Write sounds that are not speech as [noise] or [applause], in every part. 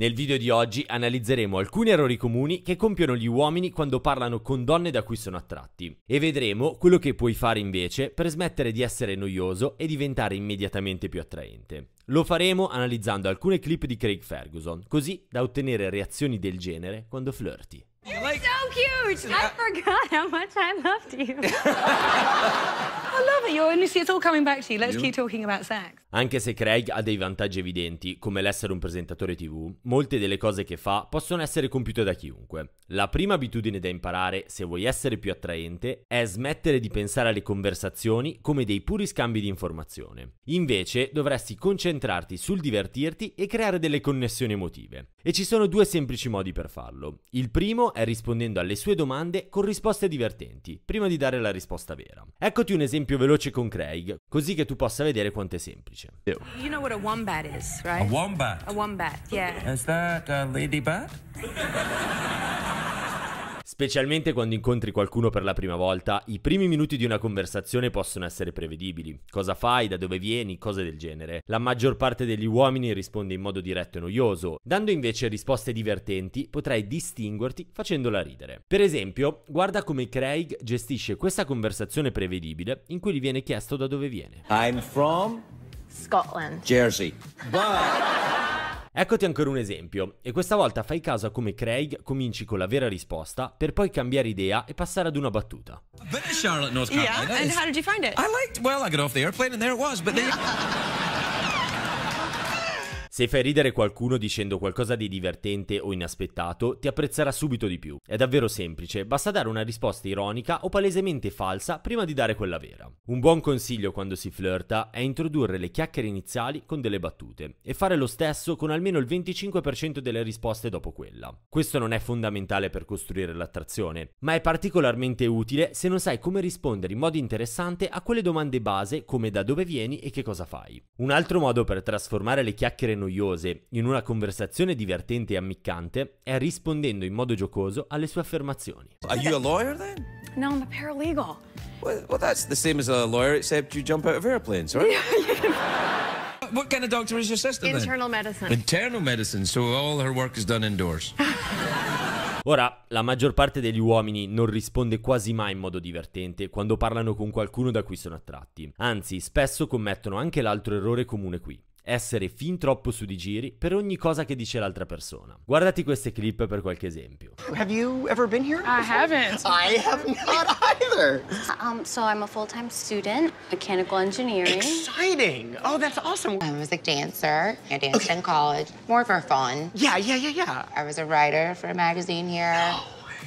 Nel video di oggi analizzeremo alcuni errori comuni che compiono gli uomini quando parlano con donne da cui sono attratti e vedremo quello che puoi fare invece per smettere di essere noioso e diventare immediatamente più attraente. Lo faremo analizzando alcune clip di Craig Ferguson, così da ottenere reazioni del genere quando flirti. You're like, so cute! I forgot how much I loved you. [laughs] I love it. You're honestly, it's all coming back to you. Let's you? keep talking about sex. Anche se Craig ha dei vantaggi evidenti, come l'essere un presentatore TV, molte delle cose che fa possono essere compiute da chiunque. La prima abitudine da imparare, se vuoi essere più attraente, è smettere di pensare alle conversazioni come dei puri scambi di informazione. Invece dovresti concentrarti sul divertirti e creare delle connessioni emotive. E ci sono due semplici modi per farlo. Il primo è rispondendo alle sue domande con risposte divertenti, prima di dare la risposta vera. Eccoti un esempio veloce con Craig, così che tu possa vedere quanto è semplice dice. You know what a wombat is, right? A wombat? A wombat, yeah. Is that a ladybat? Specialmente quando incontri qualcuno per la prima volta, i primi minuti di una conversazione possono essere prevedibili. Cosa fai, da dove vieni, cose del genere. La maggior parte degli uomini risponde in modo diretto e noioso. Dando invece risposte divertenti, potrai distinguerti facendola ridere. Per esempio, guarda come Craig gestisce questa conversazione prevedibile in cui gli viene chiesto da dove viene. I'm from Scotland. Jersey. [laughs] Eccoti ancora un esempio, e questa volta fai caso a come Craig cominci con la vera risposta per poi cambiare idea e passare ad una battuta. Yeah, and how did you find it? I liked, well, I got off the airplane and there it was, but then... [laughs] Se fai ridere qualcuno dicendo qualcosa di divertente o inaspettato, ti apprezzerà subito di più. È davvero semplice, basta dare una risposta ironica o palesemente falsa prima di dare quella vera. Un buon consiglio quando si flirta è introdurre le chiacchiere iniziali con delle battute e fare lo stesso con almeno il 25% delle risposte dopo quella. Questo non è fondamentale per costruire l'attrazione, ma è particolarmente utile se non sai come rispondere in modo interessante a quelle domande base come da dove vieni e che cosa fai. Un altro modo per trasformare le chiacchiere noiose noiose in una conversazione divertente e ammiccante è rispondendo in modo giocoso alle sue affermazioni. Are you a lawyer then? No, I'm a paralegal. Well, well that's the same as a lawyer except you jump out of airplanes, right? [laughs] What kind of doctor is your sister Internal then? medicine. Internal medicine, so all her work is done indoors. [laughs] Ora, la maggior parte degli uomini non risponde quasi mai in modo divertente quando parlano con qualcuno da cui sono attratti. Anzi, spesso commettono anche l'altro errore comune qui essere fin troppo su di giri per ogni cosa che dice l'altra persona. Guardati queste clip per qualche esempio. Have you ever been here? I haven't. I have not either. Uh, um, so I'm a full-time student, mechanical engineering. Exciting! Oh, that's awesome. I was a dancer. I danced okay. in college, more for fun. Yeah, yeah, yeah, yeah. I was a writer for a magazine here.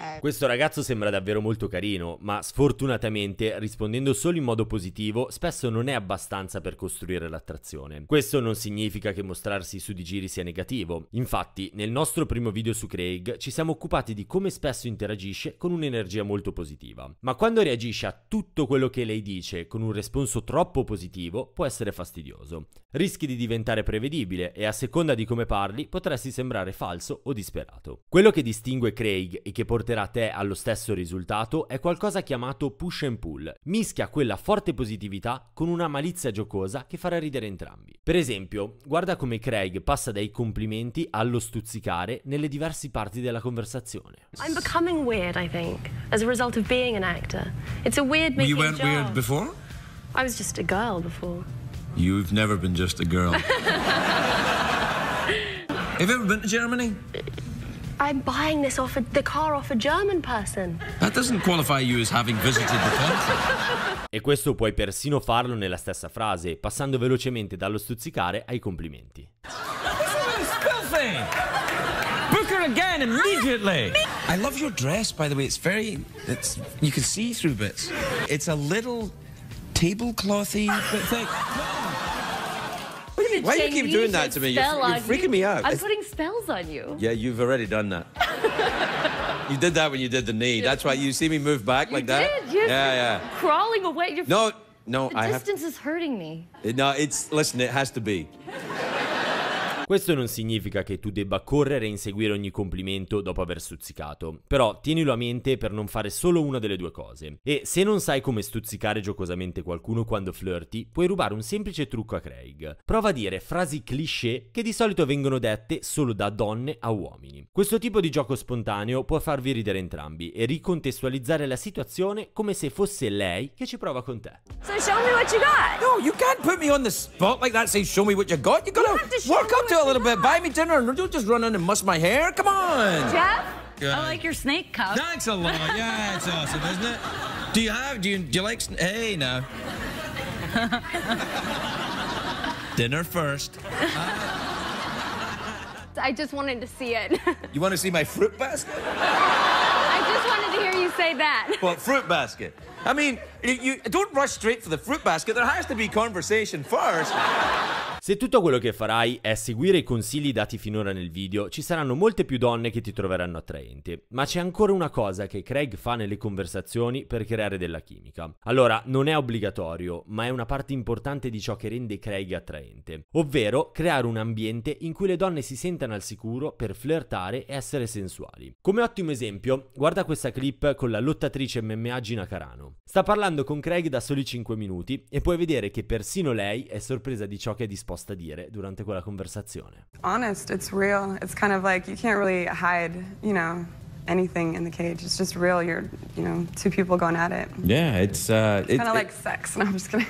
Eh. Questo ragazzo sembra davvero molto carino, ma sfortunatamente, rispondendo solo in modo positivo, spesso non è abbastanza per costruire l'attrazione. Questo non significa che mostrarsi su di giri sia negativo. Infatti, nel nostro primo video su Craig ci siamo occupati di come spesso interagisce con un'energia molto positiva. Ma quando reagisce a tutto quello che lei dice con un responso troppo positivo, può essere fastidioso. Rischi di diventare prevedibile e a seconda di come parli potresti sembrare falso o disperato. Quello che distingue Craig e che porta porterà te allo stesso risultato è qualcosa chiamato push and pull. Mischia quella forte positività con una malizia giocosa che farà ridere entrambi. Per esempio, guarda come Craig passa dai complimenti allo stuzzicare nelle diverse parti della conversazione. I'm becoming weird, I think, as a result of being an actor. It's a weird making You weren't job. weird before? I was just a girl before. You've never been just a girl. [laughs] Have you ever been to Germany? I'm buying this off a, the car off a German person. That doesn't qualify you as having visited the country. [laughs] E questo puoi persino farlo nella stessa frase, passando velocemente dallo stuzzicare ai complimenti. Book her again immediately. I love your dress, by the way. It's very, it's you can see through bits. It's a little tableclothy, but like. Why do you keep doing that to me? You're, you're freaking you. me out. I'm it's... putting spells on you. Yeah, you've already done that. [laughs] You did that when you did the knee. That's why you see me move back you like did. that. You're yeah, yeah. Crawling away. You're no, no. The I distance have... is hurting me. No, it's listen. It has to be. Questo non significa che tu debba correre e inseguire ogni complimento dopo aver stuzzicato, però tienilo a mente per non fare solo una delle due cose. E se non sai come stuzzicare giocosamente qualcuno quando flirti, puoi rubare un semplice trucco a Craig. Prova a dire frasi cliché che di solito vengono dette solo da donne a uomini. Questo tipo di gioco spontaneo può farvi ridere entrambi e ricontestualizzare la situazione come se fosse lei che ci prova con te. So show me what you got. No, you can't put me on the spot like that. Say show me what you got. You gotta you work up to a little bit. Buy me dinner and don't just run in and muss my hair. Come on. Jeff? Good. I like your snake cup. Thanks a lot. Yeah, it's [laughs] awesome, isn't it? Do you have, do you, do you like, hey, no. dinner first. [laughs] I just wanted to see it. [laughs] you want to see my fruit basket? I just wanted to hear you say that. Well, fruit basket. I mean, you, you don't rush straight for the fruit basket. There has to be conversation first. Se tutto quello che farai è seguire i consigli dati finora nel video, ci saranno molte più donne che ti troveranno attraente. Ma c'è ancora una cosa che Craig fa nelle conversazioni per creare della chimica. Allora, non è obbligatorio, ma è una parte importante di ciò che rende Craig attraente, ovvero creare un ambiente in cui le donne si sentano al sicuro per flirtare e essere sensuali. Come ottimo esempio, guarda questa clip con la lottatrice MMA Gina Carano. Sta parlando con Craig da soli 5 minuti e puoi vedere che persino lei è sorpresa di ciò che è disposto disposta a dire durante quella conversazione. Honest, it's real. It's kind of like you can't really hide, you know, anything in the cage. It's just real. You're, you know, two people going at it. Yeah, it's uh, it's, kind of like sex. [laughs] No, I'm just kidding.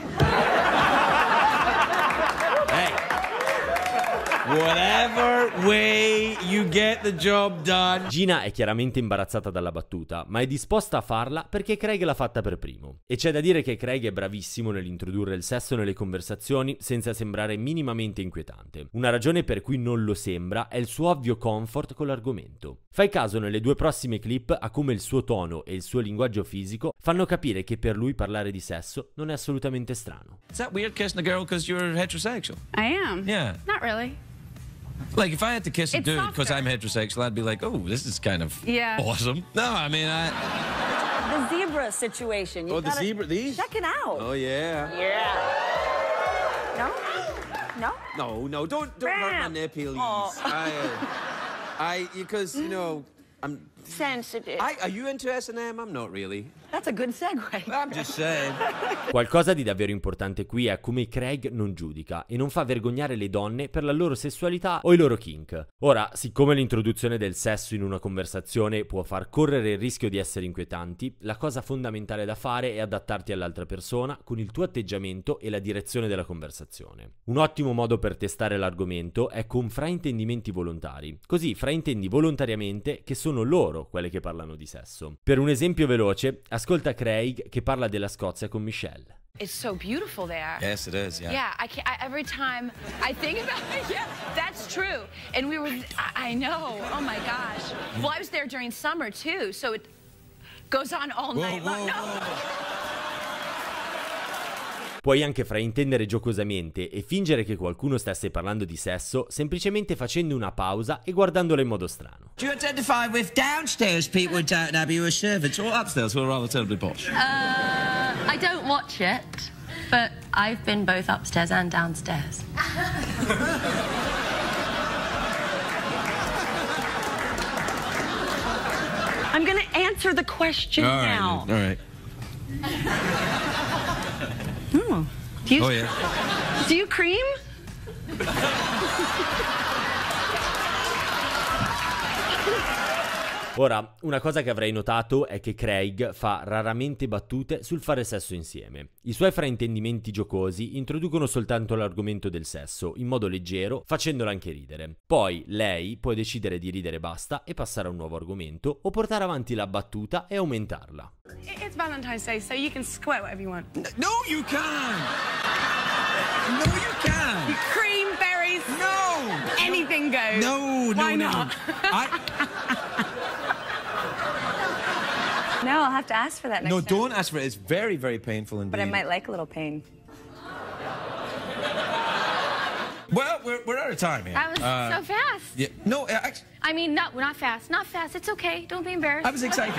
Whatever way you get the job done. Gina è chiaramente imbarazzata dalla battuta, ma è disposta a farla perché Craig l'ha fatta per primo. E c'è da dire che Craig è bravissimo nell'introdurre il sesso nelle conversazioni senza sembrare minimamente inquietante. Una ragione per cui non lo sembra è il suo ovvio comfort con l'argomento. Fai caso nelle due prossime clip a come il suo tono e il suo linguaggio fisico fanno capire che per lui parlare di sesso non è assolutamente strano. Is that weird kissing a girl because you're heterosexual? I am. Yeah. Not really. Like if I had to kiss a dude because I'm heterosexual, I'd be like, oh, this is kind of yeah. awesome. No, I mean I. The zebra situation. You oh, the zebra. These. Check it out. Oh yeah. Yeah. No. No. No. No. Don't don't hurt my nipples. Oh. I, uh, I because you know I'm sensitive. I, are you into S and i I'm not really. That's a good segue. I'm just saying. Qualcosa di davvero importante qui è come Craig non giudica e non fa vergognare le donne per la loro sessualità o i loro kink. Ora, siccome l'introduzione del sesso in una conversazione può far correre il rischio di essere inquietanti, la cosa fondamentale da fare è adattarti all'altra persona con il tuo atteggiamento e la direzione della conversazione. Un ottimo modo per testare l'argomento è con fraintendimenti volontari, così fraintendi volontariamente che sono loro quelle che parlano di sesso. Per un esempio veloce, a Ascolta Craig che parla della Scozia con Michelle. It's so beautiful there. Yes, it is. Yeah. Yeah. I can't, I, every time I think about it, [laughs] yeah, that's true. And we were, I, I know. Oh my gosh. Well, I was there during summer too, so it goes on all whoa, night whoa, No. Whoa. Puoi anche fraintendere giocosamente e fingere che qualcuno stesse parlando di sesso semplicemente facendo una pausa e guardandolo in modo strano. Do you identify with downstairs people in Downton Abbey who are servants or upstairs who are rather terribly posh? Uh, I don't watch it, but I've been both upstairs and downstairs. I'm going to answer the question all right, now. All right. [laughs] Oh. Do you, oh, yeah. Do you cream? [laughs] Ora, una cosa che avrei notato è che Craig fa raramente battute sul fare sesso insieme. I suoi fraintendimenti giocosi introducono soltanto l'argomento del sesso, in modo leggero, facendola anche ridere. Poi lei può decidere di ridere basta e passare a un nuovo argomento, o portare avanti la battuta e aumentarla. It's Valentine's Day, so you can squirt whatever you want. No, you can! No, you can! Cream, berries! No! Anything goes! No, no, Why no! Not? No. I... [laughs] No, I'll have to ask for that next No, time. don't ask for it. It's very, very painful indeed. But I might like a little pain. Well, we're, we're out of time here. That was uh, so fast. Yeah. No, uh, actually. I mean, not, not fast. Not fast. It's okay. Don't be embarrassed. I was excited.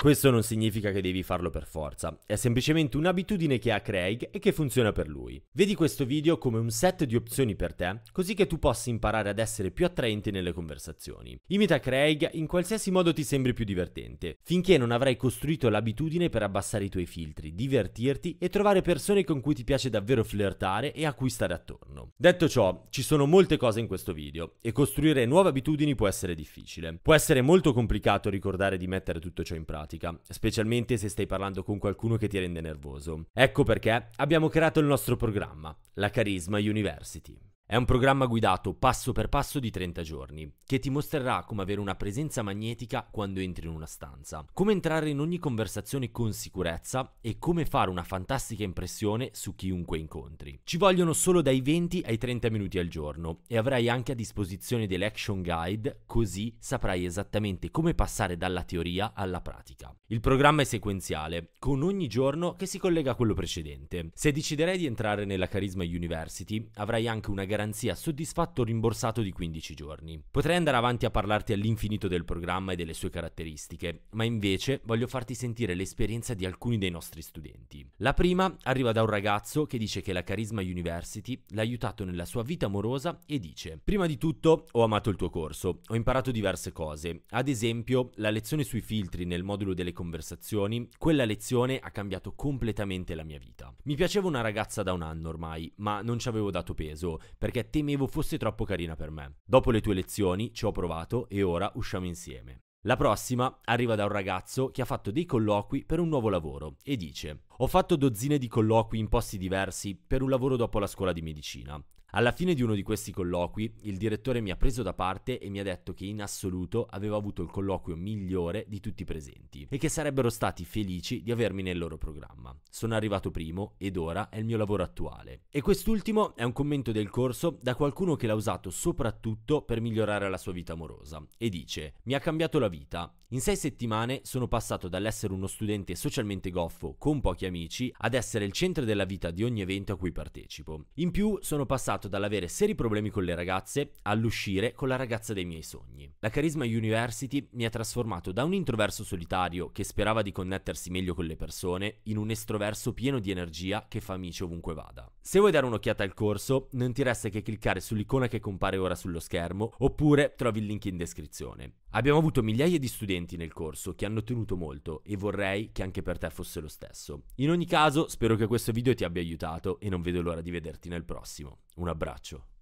Questo non significa che devi farlo per forza, è semplicemente un'abitudine che ha Craig e che funziona per lui. Vedi questo video come un set di opzioni per te, così che tu possa imparare ad essere più attraente nelle conversazioni. Imita Craig in qualsiasi modo ti sembri più divertente, finché non avrai costruito l'abitudine per abbassare i tuoi filtri, divertirti e trovare persone con cui ti piace davvero flirtare e a cui stare attorno. Detto ciò, ci sono molte cose in questo video e costruire nuove abitudini può essere difficile. Può essere molto complicato ricordare di mettere tutto ciò in pratica pratica, specialmente se stai parlando con qualcuno che ti rende nervoso. Ecco perché abbiamo creato il nostro programma, la Carisma University. È un programma guidato passo per passo di 30 giorni, che ti mostrerà come avere una presenza magnetica quando entri in una stanza, come entrare in ogni conversazione con sicurezza e come fare una fantastica impressione su chiunque incontri. Ci vogliono solo dai 20 ai 30 minuti al giorno e avrai anche a disposizione dell'action guide, così saprai esattamente come passare dalla teoria alla pratica. Il programma è sequenziale, con ogni giorno che si collega a quello precedente. Se deciderai di entrare nella Charisma University, avrai anche una garanzia garanzia soddisfatto rimborsato di 15 giorni. Potrei andare avanti a parlarti all'infinito del programma e delle sue caratteristiche, ma invece voglio farti sentire l'esperienza di alcuni dei nostri studenti. La prima arriva da un ragazzo che dice che la Carisma University l'ha aiutato nella sua vita amorosa e dice: Prima di tutto ho amato il tuo corso, ho imparato diverse cose, ad esempio la lezione sui filtri nel modulo delle conversazioni, quella lezione ha cambiato completamente la mia vita. Mi piaceva una ragazza da un anno ormai, ma non ci avevo dato peso, perché perché temevo fosse troppo carina per me. Dopo le tue lezioni ci ho provato e ora usciamo insieme. La prossima arriva da un ragazzo che ha fatto dei colloqui per un nuovo lavoro e dice ho fatto dozzine di colloqui in posti diversi per un lavoro dopo la scuola di medicina. Alla fine di uno di questi colloqui, il direttore mi ha preso da parte e mi ha detto che in assoluto aveva avuto il colloquio migliore di tutti i presenti e che sarebbero stati felici di avermi nel loro programma. Sono arrivato primo ed ora è il mio lavoro attuale. E quest'ultimo è un commento del corso da qualcuno che l'ha usato soprattutto per migliorare la sua vita amorosa e dice: Mi ha cambiato la vita, in sei settimane sono passato dall'essere uno studente socialmente goffo con pochi amici ad essere il centro della vita di ogni evento a cui partecipo. In più sono passato dall'avere seri problemi con le ragazze all'uscire con la ragazza dei miei sogni. La Carisma University mi ha trasformato da un introverso solitario che sperava di connettersi meglio con le persone in un estroverso pieno di energia che fa amici ovunque vada. Se vuoi dare un'occhiata al corso, non ti resta che cliccare sull'icona che compare ora sullo schermo oppure trovi il link in descrizione. Abbiamo avuto migliaia di studenti studenti nel corso che hanno ottenuto molto e vorrei che anche per te fosse lo stesso. In ogni caso, spero che questo video ti abbia aiutato e non vedo l'ora di vederti nel prossimo. Un abbraccio.